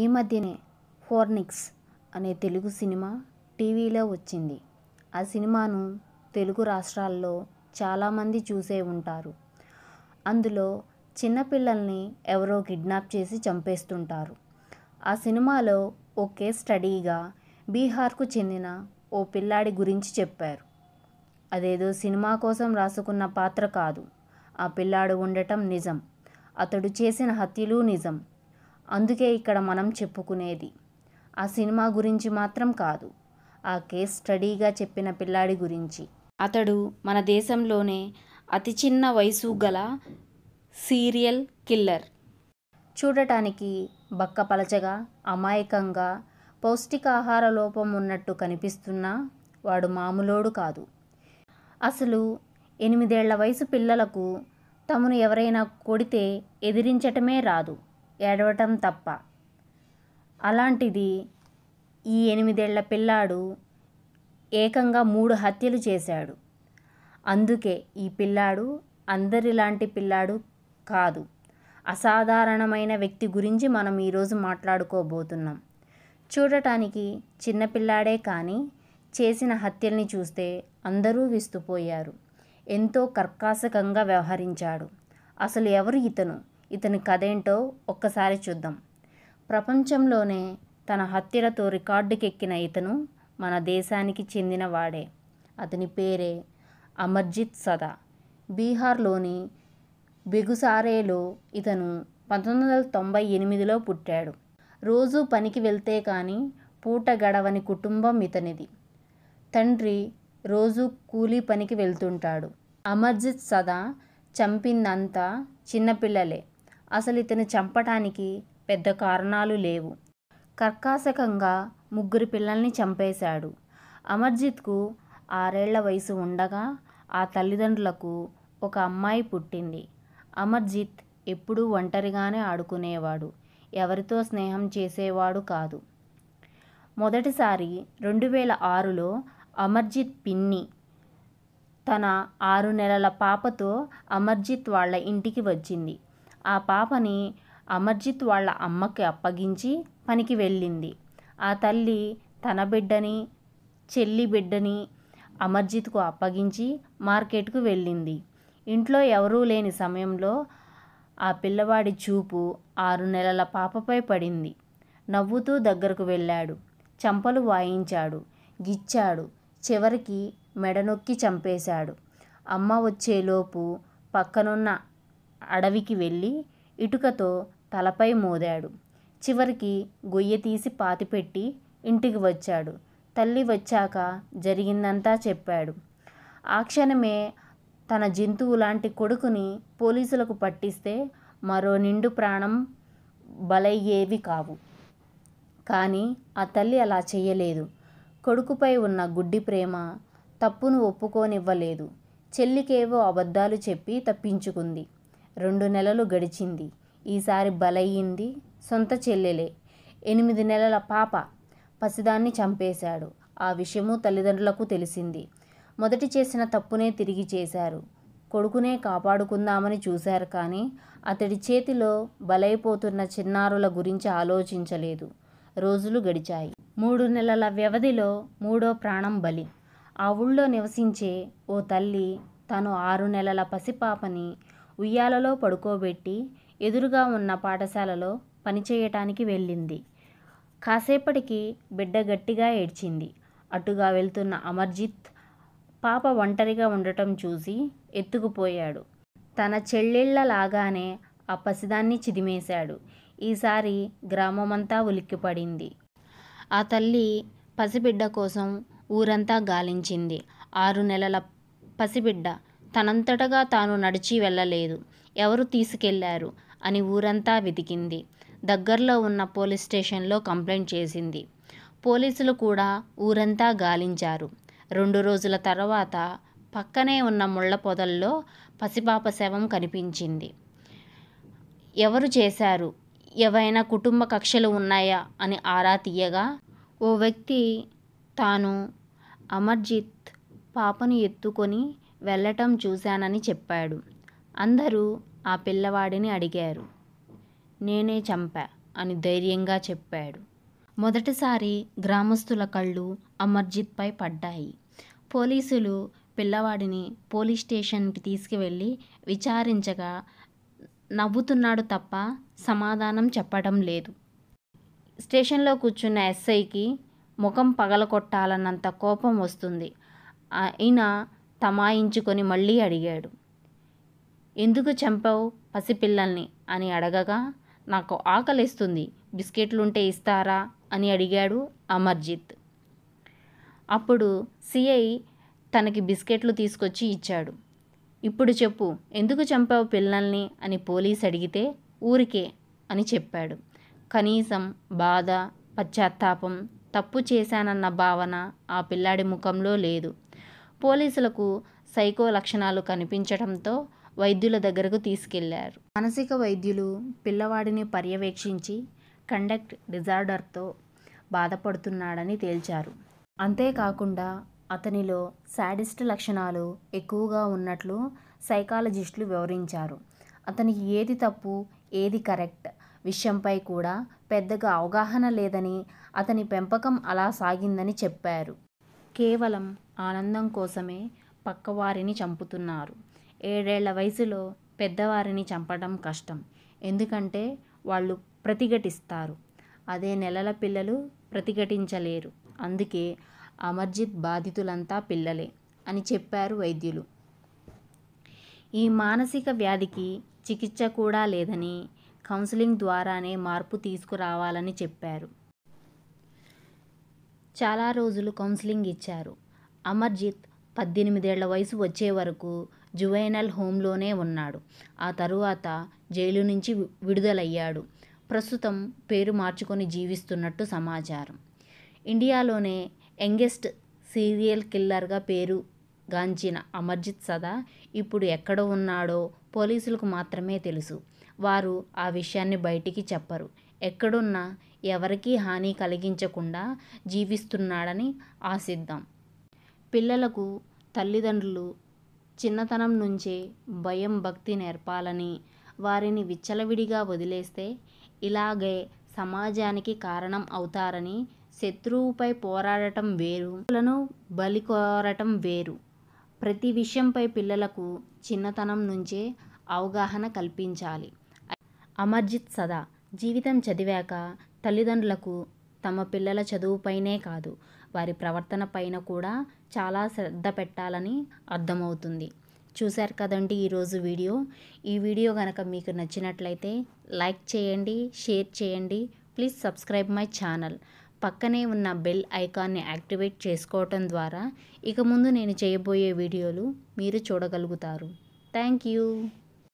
ఈ మధ్యనే ఫోర్నిక్స్ అనే తెలుగు సినిమా టీవీలో వచ్చింది ఆ సినిమాను తెలుగు రాష్ట్రాల్లో చాలామంది చూసే ఉంటారు అందులో చిన్నపిల్లల్ని ఎవరో కిడ్నాప్ చేసి చంపేస్తుంటారు ఆ సినిమాలో ఒకే స్టడీగా బీహార్కు చెందిన ఓ పిల్లాడి గురించి చెప్పారు అదేదో సినిమా కోసం రాసుకున్న పాత్ర కాదు ఆ పిల్లాడు ఉండటం నిజం అతడు చేసిన హత్యలు నిజం అందుకే ఇక్కడ మనం చెప్పుకునేది ఆ సినిమా గురించి మాత్రం కాదు ఆ కేస్ స్టడీగా చెప్పిన పిల్లాడి గురించి అతడు మన దేశంలోనే అతి చిన్న వయసు గల సీరియల్ కిల్లర్ చూడటానికి బక్కపలచగా అమాయకంగా పౌష్టికాహార లోపం ఉన్నట్టు కనిపిస్తున్నా వాడు మామూలోడు కాదు అసలు ఎనిమిదేళ్ల వయసు పిల్లలకు తమను ఎవరైనా కొడితే ఎదిరించటమే రాదు ఏడవటం తప్ప అలాంటిది ఈ ఎనిమిదేళ్ల పిల్లాడు ఏకంగా మూడు హత్యలు చేశాడు అందుకే ఈ పిల్లాడు అందరిలాంటి పిల్లాడు కాదు అసాధారణమైన వ్యక్తి గురించి మనం ఈరోజు మాట్లాడుకోబోతున్నాం చూడటానికి చిన్నపిల్లాడే కానీ చేసిన హత్యల్ని చూస్తే అందరూ విస్తుపోయారు ఎంతో కర్కాశకంగా వ్యవహరించాడు అసలు ఎవరు ఇతను ఇతని కథ ఏంటో ఒక్కసారి చూద్దాం ప్రపంచంలోనే తన హత్యలతో రికార్డుకెక్కిన ఇతను మన దేశానికి చెందినవాడే అతని పేరే అమర్జిత్ సదా బీహార్లోని బెగుసారేలో ఇతను పంతొమ్మిది వందల తొంభై ఎనిమిదిలో పుట్టాడు రోజు పనికి వెళ్తే కానీ పూట గడవని కుటుంబం ఇతనిది తండ్రి రోజు కూలీ పనికి వెళ్తుంటాడు అమర్జిత్ సదా చంపిందంతా చిన్నపిల్లలే అసలు ఇతను చంపటానికి పెద్ద కారణాలు లేవు కర్కాశకంగా ముగ్గురు పిల్లల్ని చంపేశాడు అమర్జిత్కు ఆరేళ్ల వయసు ఉండగా ఆ తల్లిదండ్రులకు ఒక అమ్మాయి పుట్టింది అమర్జిత్ ఎప్పుడూ ఒంటరిగానే ఆడుకునేవాడు ఎవరితో స్నేహం చేసేవాడు కాదు మొదటిసారి రెండు వేల ఆరులో అమర్జిత్ పిన్ని తన ఆరు నెలల పాపతో అమర్జిత్ వాళ్ళ ఇంటికి వచ్చింది ఆ పాపని అమర్జిత్ వాళ్ళ అమ్మకి అప్పగించి పనికి వెళ్ళింది ఆ తల్లి తన బిడ్డని చెల్లి బిడ్డని అమర్జిత్కు అప్పగించి మార్కెట్కు వెళ్ళింది ఇంట్లో ఎవరూ లేని సమయంలో ఆ పిల్లవాడి చూపు ఆరు నెలల పాపపై పడింది నవ్వుతూ దగ్గరకు వెళ్ళాడు చంపలు వాయించాడు గిచ్చాడు చివరికి మెడనొక్కి చంపేశాడు అమ్మ వచ్చేలోపు పక్కనున్న అడవికి వెళ్ళి ఇటుకతో తలపై మోదాడు చివరికి గొయ్య తీసి పాతిపెట్టి ఇంటికి వచ్చాడు తల్లి వచ్చాక జరిగిందంతా చెప్పాడు ఆ క్షణమే తన జంతువు లాంటి కొడుకుని పోలీసులకు పట్టిస్తే మరో నిండు ప్రాణం బలయ్యేవి కావు కానీ ఆ తల్లి అలా చేయలేదు కొడుకుపై ఉన్న గుడ్డి ప్రేమ తప్పును ఒప్పుకోనివ్వలేదు చెల్లికేవో అబద్ధాలు చెప్పి తప్పించుకుంది రెండు నెలలు గడిచింది ఈసారి బలయ్యింది సొంత చెల్లెలే ఎనిమిది నెలల పాప పసిదాన్ని చంపేశాడు ఆ విషయము తల్లిదండ్రులకు తెలిసింది మొదటి చేసిన తప్పునే తిరిగి చేశారు కొడుకునే కాపాడుకుందామని చూశారు కానీ అతడి చేతిలో బలైపోతున్న చిన్నారుల గురించి ఆలోచించలేదు రోజులు గడిచాయి మూడు నెలల వ్యవధిలో మూడో ప్రాణం బలి ఆ ఊళ్ళో నివసించే ఓ తల్లి తను ఆరు నెలల పసిపాపని ఉయ్యాలలో పడుకోబెట్టి ఎదురుగా ఉన్న పాఠశాలలో పనిచేయటానికి వెళ్ళింది కాసేపటికి బిడ్డ గట్టిగా ఏడ్చింది అటుగా వెళ్తున్న అమర్జిత్ పాప ఒంటరిగా ఉండటం చూసి ఎత్తుకుపోయాడు తన చెల్లెళ్లలాగానే ఆ పసిదాన్ని చిదిమేశాడు ఈసారి గ్రామమంతా ఉలిక్కిపడింది ఆ తల్లి పసిబిడ్డ కోసం ఊరంతా గాలించింది ఆరు నెలల పసిబిడ్డ తనంతటగా తాను నడిచి వెళ్ళలేదు ఎవరు తీసుకెళ్లారు అని ఊరంతా వెతికింది దగ్గరలో ఉన్న పోలీస్ స్టేషన్లో కంప్లైంట్ చేసింది పోలీసులు కూడా ఊరంతా గాలించారు రెండు రోజుల తర్వాత పక్కనే ఉన్న ముళ్ళ పొదల్లో పసిపాప శవం కనిపించింది ఎవరు చేశారు ఏవైనా కుటుంబ కక్షలు ఉన్నాయా అని ఆరా తీయగా ఓ వ్యక్తి తాను అమర్జిత్ పాపను ఎత్తుకొని వెళ్ళటం చూశానని చెప్పాడు అందరూ ఆ పిల్లవాడిని అడిగారు నేనే చంపా అని ధైర్యంగా చెప్పాడు మొదటిసారి గ్రామస్తుల కళ్ళు అమర్జిత్పై పడ్డాయి పోలీసులు పిల్లవాడిని పోలీస్ స్టేషన్కి తీసుకువెళ్ళి విచారించగా నవ్వుతున్నాడు తప్ప సమాధానం చెప్పడం లేదు స్టేషన్లో కూర్చున్న ఎస్ఐకి ముఖం పగలగొట్టాలన్నంత కోపం వస్తుంది అయినా తమాయించుకొని మళ్ళీ అడిగాడు ఎందుకు చంపావు పసిపిల్లల్ని అని అడగగా నాకు ఆకలిస్తుంది బిస్కెట్లుంటే ఇస్తారా అని అడిగాడు అమర్జిత్ అప్పుడు సిఐ తనకి బిస్కెట్లు తీసుకొచ్చి ఇచ్చాడు ఇప్పుడు చెప్పు ఎందుకు చంపావు పిల్లల్ని అని పోలీస్ అడిగితే ఊరికే అని చెప్పాడు కనీసం బాధ పశ్చాత్తాపం తప్పు చేశానన్న భావన ఆ పిల్లాడి ముఖంలో లేదు పోలీసులకు సైకో లక్షణాలు కనిపించడంతో వైద్యుల దగ్గరకు తీసుకెళ్లారు మానసిక వైద్యులు పిల్లవాడిని పర్యవేక్షించి కండక్ట్ డిజార్డర్తో బాధపడుతున్నాడని తేల్చారు అంతేకాకుండా అతనిలో శాడిస్ట్ లక్షణాలు ఎక్కువగా ఉన్నట్లు సైకాలజిస్టులు వివరించారు అతనికి ఏది తప్పు ఏది కరెక్ట్ విషయంపై కూడా పెద్దగా అవగాహన లేదని అతని పెంపకం అలా సాగిందని చెప్పారు కేవలం ఆనందం కోసమే పక్కవారిని చంపుతున్నారు ఏడేళ్ల వయసులో పెద్దవారిని చంపడం కష్టం ఎందుకంటే వాళ్ళు ప్రతిఘటిస్తారు అదే నెలల పిల్లలు ప్రతిఘటించలేరు అందుకే అమర్జిత్ బాధితులంతా పిల్లలే అని చెప్పారు వైద్యులు ఈ మానసిక వ్యాధికి చికిత్స కూడా లేదని కౌన్సిలింగ్ ద్వారానే మార్పు తీసుకురావాలని చెప్పారు చాలా రోజులు కౌన్సిలింగ్ ఇచ్చారు అమర్జిత్ పద్దెనిమిదేళ్ల వయసు వచ్చే వరకు జువైనల్ హోమ్లోనే ఉన్నాడు ఆ తరువాత జైలు నుంచి విడుదలయ్యాడు ప్రస్తుతం పేరు మార్చుకొని జీవిస్తున్నట్టు సమాచారం ఇండియాలోనే యంగెస్ట్ సీరియల్ కిల్లర్గా పేరు గాంచిన అమర్జిత్ సదా ఇప్పుడు ఎక్కడ ఉన్నాడో పోలీసులకు మాత్రమే తెలుసు వారు ఆ విషయాన్ని బయటికి చెప్పరు ఎక్కడున్నా ఎవరికీ హాని కలిగించకుండా జీవిస్తున్నాడని ఆశిద్దాం పిల్లలకు తల్లిదండ్రులు చిన్నతనం నుంచే భయం భక్తి నేర్పాలని వారిని విచ్చలవిడిగా వదిలేస్తే ఇలాగే సమాజానికి కారణం అవుతారని శత్రువుపై పోరాడటం వేరు పిల్లలను బలి కోరటం వేరు ప్రతి విషయంపై పిల్లలకు చిన్నతనం నుంచే అవగాహన కల్పించాలి అమర్జిత్ సదా జీవితం చదివాక తల్లిదండ్రులకు తమ పిల్లల చదువుపైనే కాదు వారి ప్రవర్తన పైన కూడా చాలా శ్రద్ధ పెట్టాలని అర్థమవుతుంది చూశారు కదండి ఈరోజు వీడియో ఈ వీడియో కనుక మీకు నచ్చినట్లయితే లైక్ చేయండి షేర్ చేయండి ప్లీజ్ సబ్స్క్రైబ్ మై ఛానల్ పక్కనే ఉన్న బెల్ ఐకాన్ని యాక్టివేట్ చేసుకోవటం ద్వారా ఇక ముందు నేను చేయబోయే వీడియోలు మీరు చూడగలుగుతారు థ్యాంక్ యూ